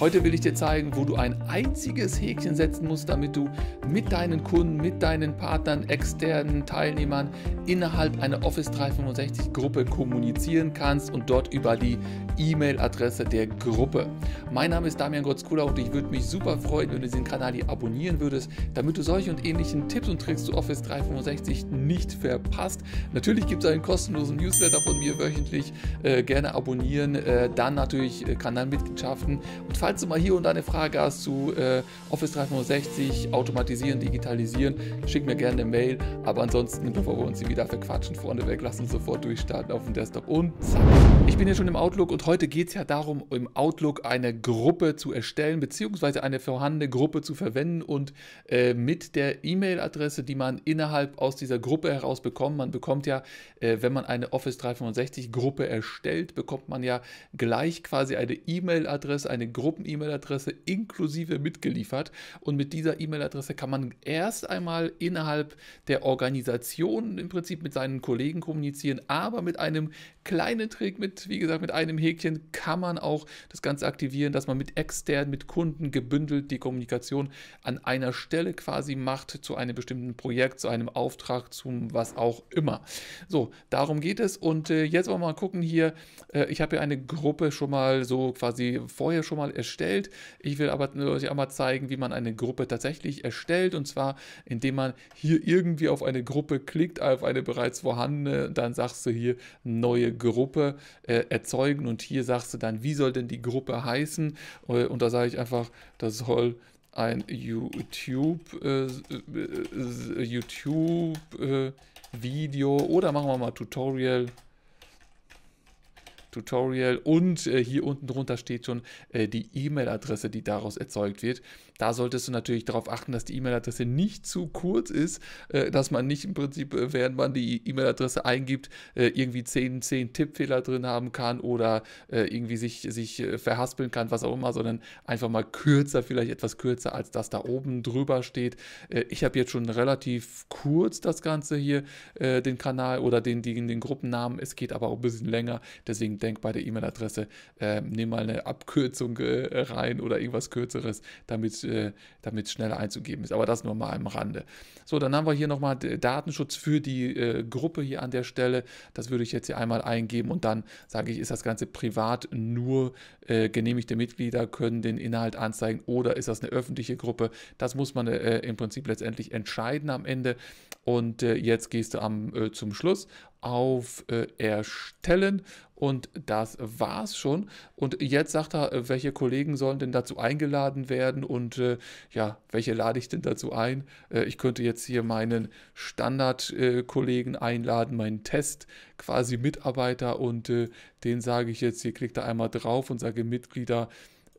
Heute will ich dir zeigen, wo du ein einziges Häkchen setzen musst, damit du mit deinen Kunden, mit deinen Partnern, externen Teilnehmern innerhalb einer Office 365 Gruppe kommunizieren kannst und dort über die E-Mail-Adresse der Gruppe. Mein Name ist Damian Grotzkula und ich würde mich super freuen, wenn du diesen Kanal hier abonnieren würdest, damit du solche und ähnlichen Tipps und Tricks zu Office 365 nicht verpasst. Natürlich gibt es einen kostenlosen Newsletter von mir wöchentlich. Äh, gerne abonnieren, äh, dann natürlich äh, Kanalmitgliedschaften und falls falls du mal hier und da eine Frage hast zu äh, Office 365, Automatisieren, Digitalisieren, schick mir gerne eine Mail. Aber ansonsten, bevor wir uns hier wieder verquatschen, Freunde weg, lass uns sofort durchstarten auf dem Desktop und zack. Ich bin ja schon im Outlook und heute geht es ja darum, im Outlook eine Gruppe zu erstellen, beziehungsweise eine vorhandene Gruppe zu verwenden und äh, mit der E-Mail-Adresse, die man innerhalb aus dieser Gruppe heraus bekommt, man bekommt ja, äh, wenn man eine Office 365 Gruppe erstellt, bekommt man ja gleich quasi eine E-Mail-Adresse, eine Gruppe Open-E-Mail-Adresse inklusive mitgeliefert. Und mit dieser E-Mail-Adresse kann man erst einmal innerhalb der Organisation im Prinzip mit seinen Kollegen kommunizieren, aber mit einem kleinen Trick, mit, wie gesagt, mit einem Häkchen kann man auch das Ganze aktivieren, dass man mit extern, mit Kunden gebündelt die Kommunikation an einer Stelle quasi macht zu einem bestimmten Projekt, zu einem Auftrag, zu was auch immer. So, darum geht es. Und äh, jetzt wollen wir mal gucken hier. Äh, ich habe hier eine Gruppe schon mal so quasi vorher schon mal erstellt. Ich will aber euch auch mal zeigen, wie man eine Gruppe tatsächlich erstellt und zwar indem man hier irgendwie auf eine Gruppe klickt, auf eine bereits vorhandene, dann sagst du hier neue Gruppe äh, erzeugen und hier sagst du dann, wie soll denn die Gruppe heißen äh, und da sage ich einfach, das soll ein YouTube, äh, äh, äh YouTube äh, Video oder machen wir mal Tutorial Tutorial und äh, hier unten drunter steht schon äh, die E-Mail-Adresse, die daraus erzeugt wird. Da solltest du natürlich darauf achten, dass die E-Mail-Adresse nicht zu kurz ist, äh, dass man nicht im Prinzip, äh, während man die E-Mail-Adresse eingibt, äh, irgendwie 10, 10 Tippfehler drin haben kann oder äh, irgendwie sich, sich verhaspeln kann, was auch immer, sondern einfach mal kürzer, vielleicht etwas kürzer, als das da oben drüber steht. ich habe jetzt schon relativ kurz das Ganze hier, den Kanal oder den, den, den Gruppennamen. Es geht aber auch ein bisschen länger. Deswegen denk bei der E-Mail-Adresse, äh, nimm mal eine Abkürzung äh, rein oder irgendwas Kürzeres, damit äh, es schneller einzugeben ist. Aber das nur mal am Rande. So, dann haben wir hier nochmal Datenschutz für die äh, Gruppe hier an der Stelle. Das würde ich jetzt hier einmal eingeben und dann sage ich, ist das Ganze privat nur äh, genehmigte Mitglieder können den Inhalt anzeigen oder ist das eine öffentliche Gruppe? Das muss man äh, im Prinzip letztendlich entscheiden am Ende. Und äh, jetzt gehst du am, äh, zum Schluss auf äh, Erstellen und das war's schon. Und jetzt sagt er, äh, welche Kollegen sollen denn dazu eingeladen werden und äh, ja, welche lade ich denn dazu ein? Äh, ich könnte jetzt hier meinen Standardkollegen einladen, meinen Test quasi Mitarbeiter und den sage ich jetzt, hier klickt er einmal drauf und sage Mitglieder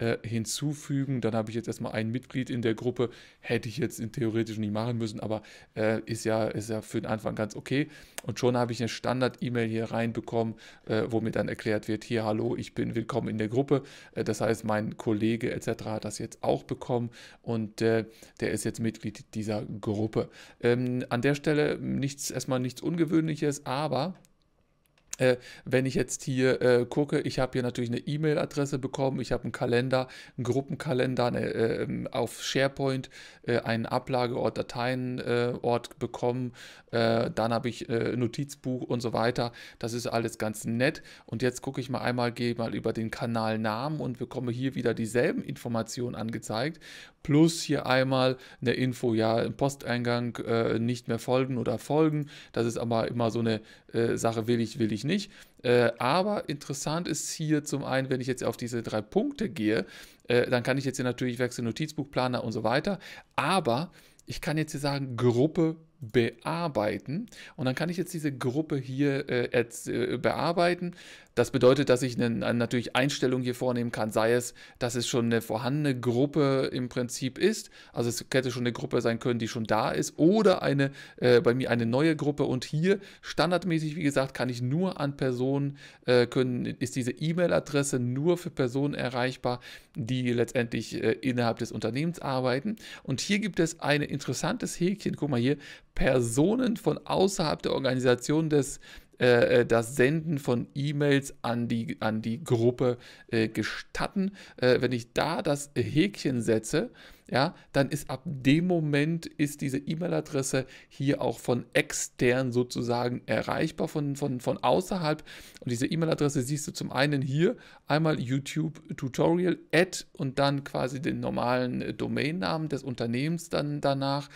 äh, hinzufügen. Dann habe ich jetzt erstmal ein Mitglied in der Gruppe. Hätte ich jetzt theoretisch nicht machen müssen, aber äh, ist, ja, ist ja für den Anfang ganz okay. Und schon habe ich eine Standard-E-Mail hier reinbekommen, äh, wo mir dann erklärt wird, hier, hallo, ich bin willkommen in der Gruppe. Äh, das heißt, mein Kollege etc. hat das jetzt auch bekommen und äh, der ist jetzt Mitglied dieser Gruppe. Ähm, an der Stelle nichts, erstmal nichts Ungewöhnliches, aber äh, wenn ich jetzt hier äh, gucke, ich habe hier natürlich eine E-Mail-Adresse bekommen, ich habe einen Kalender, einen Gruppenkalender eine, äh, ähm, auf SharePoint, äh, einen Ablageort, Dateienort bekommen, äh, dann habe ich äh, Notizbuch und so weiter. Das ist alles ganz nett. Und jetzt gucke ich mal einmal, gehe mal über den Kanalnamen und bekomme hier wieder dieselben Informationen angezeigt. Plus hier einmal eine Info, ja, im Posteingang nicht mehr folgen oder folgen. Das ist aber immer so eine Sache, will ich, will ich nicht nicht. Äh, aber interessant ist hier zum einen, wenn ich jetzt auf diese drei Punkte gehe, äh, dann kann ich jetzt hier natürlich wechseln, Notizbuchplaner und so weiter. Aber ich kann jetzt hier sagen, Gruppe bearbeiten. Und dann kann ich jetzt diese Gruppe hier äh, äh, bearbeiten. Das bedeutet, dass ich eine, natürlich Einstellungen hier vornehmen kann, sei es, dass es schon eine vorhandene Gruppe im Prinzip ist. Also es hätte schon eine Gruppe sein können, die schon da ist. Oder eine, äh, bei mir eine neue Gruppe. Und hier standardmäßig, wie gesagt, kann ich nur an Personen, äh, können, ist diese E-Mail-Adresse nur für Personen erreichbar, die letztendlich äh, innerhalb des Unternehmens arbeiten. Und hier gibt es ein interessantes Häkchen. Guck mal hier, Personen von außerhalb der Organisation des, äh, äh, das Senden von E-Mails an die, an die Gruppe äh, gestatten. Äh, wenn ich da das Häkchen setze, ja, dann ist ab dem Moment ist diese E-Mail-Adresse hier auch von extern sozusagen erreichbar, von, von, von außerhalb. Und diese E-Mail-Adresse siehst du zum einen hier, einmal YouTube Tutorial Ad und dann quasi den normalen äh, Domainnamen des Unternehmens dann danach.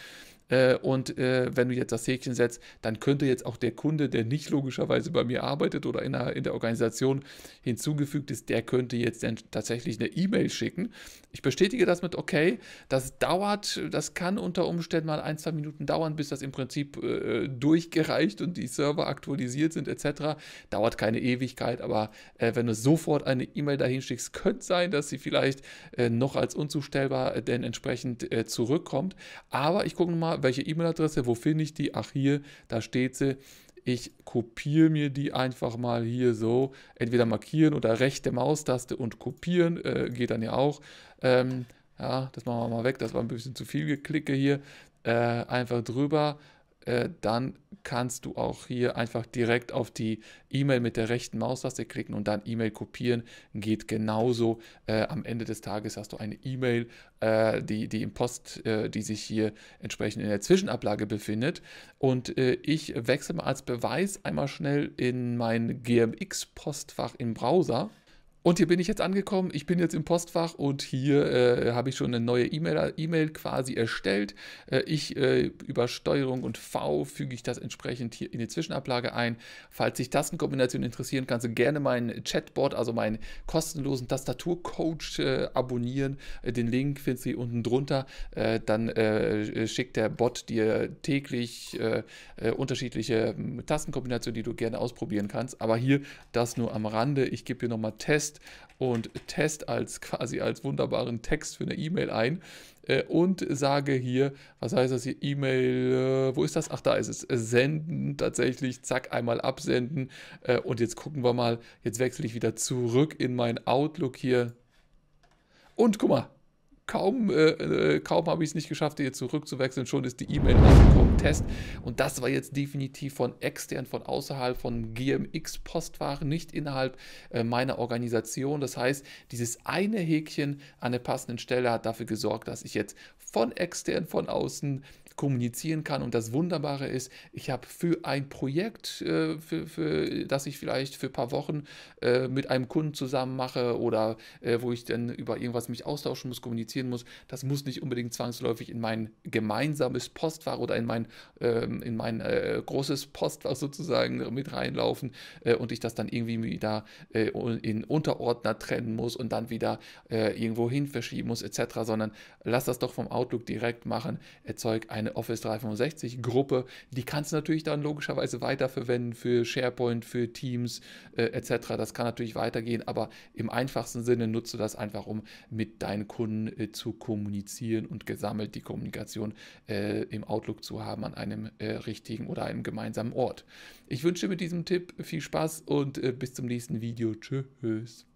Äh, und äh, wenn du jetzt das Häkchen setzt, dann könnte jetzt auch der Kunde, der nicht logischerweise bei mir arbeitet oder in der, in der Organisation hinzugefügt ist, der könnte jetzt dann tatsächlich eine E-Mail schicken. Ich bestätige das mit okay. Das dauert, das kann unter Umständen mal ein, zwei Minuten dauern, bis das im Prinzip äh, durchgereicht und die Server aktualisiert sind etc. Dauert keine Ewigkeit, aber äh, wenn du sofort eine E-Mail dahin schickst, könnte sein, dass sie vielleicht äh, noch als unzustellbar äh, denn entsprechend zurückkommt. Aber ich gucke mal, welche E-Mail-Adresse, wo finde ich die? Ach, hier, da steht sie. Ich kopiere mir die einfach mal hier so. Entweder markieren oder rechte Maustaste und kopieren. Äh, geht dann ja auch. Ähm, ja, das machen wir mal weg. Das war ein bisschen zu viel Geklicke hier. Äh, einfach drüber. Äh, dann kannst du auch hier einfach direkt auf die E-Mail mit der rechten Maustaste klicken und dann E-Mail kopieren. Geht genauso. Äh, am Ende des Tages hast du eine E-Mail, äh, die, die im Post, äh, die sich hier entsprechend in der Zwischenablage befindet. Und äh, ich wechsle mal als Beweis einmal schnell in mein GMX-Postfach im Browser. Und hier bin ich jetzt angekommen, ich bin jetzt im Postfach und hier äh, habe ich schon eine neue E-Mail e quasi erstellt. Äh, ich äh, über Steuerung und V füge ich das entsprechend hier in die Zwischenablage ein. Falls sich Tastenkombinationen interessieren, kannst du gerne meinen Chatbot, also meinen kostenlosen Tastaturcoach äh, abonnieren. Äh, den Link findest du hier unten drunter. Äh, dann schickt der Bot dir täglich unterschiedliche hm, Tastenkombinationen, die du gerne ausprobieren kannst. Aber hier das nur am Rande. Ich gebe hier nochmal Test Test und Test als quasi als wunderbaren Text für eine E-Mail ein äh, und sage hier, was heißt das hier, E-Mail, äh, wo ist das? Ach, da ist es, senden tatsächlich, zack, einmal absenden äh, und jetzt gucken wir mal, jetzt wechsle ich wieder zurück in mein Outlook hier und guck mal, Kaum, äh, äh, kaum habe ich es nicht geschafft, hier zurückzuwechseln, schon ist die E-Mail angekommen, Test. Und das war jetzt definitiv von extern, von außerhalb, von GMX-Postfach, nicht innerhalb äh, meiner Organisation. Das heißt, dieses eine Häkchen an der passenden Stelle hat dafür gesorgt, dass ich jetzt von extern, von außen kommunizieren kann. Und das Wunderbare ist, ich habe für ein Projekt, äh, für, für, das ich vielleicht für ein paar Wochen äh, mit einem Kunden zusammen mache oder äh, wo ich dann über irgendwas mich austauschen muss, kommunizieren muss, das muss nicht unbedingt zwangsläufig in mein gemeinsames Postfach oder in mein, ähm, in mein äh, großes Postfach sozusagen mit reinlaufen äh, und ich das dann irgendwie wieder äh, in Unterordner trennen muss und dann wieder irgendwo hin verschieben muss etc., sondern lass das doch vom Outlook direkt machen, erzeug ein eine Office 365 Gruppe, die kannst du natürlich dann logischerweise weiterverwenden für SharePoint, für Teams äh, etc. Das kann natürlich weitergehen, aber im einfachsten Sinne nutzt du das einfach, um mit deinen Kunden äh, zu kommunizieren und gesammelt die Kommunikation äh, im Outlook zu haben an einem äh, richtigen oder einem gemeinsamen Ort. Ich wünsche mit diesem Tipp viel Spaß und äh, bis zum nächsten Video. Tschüss.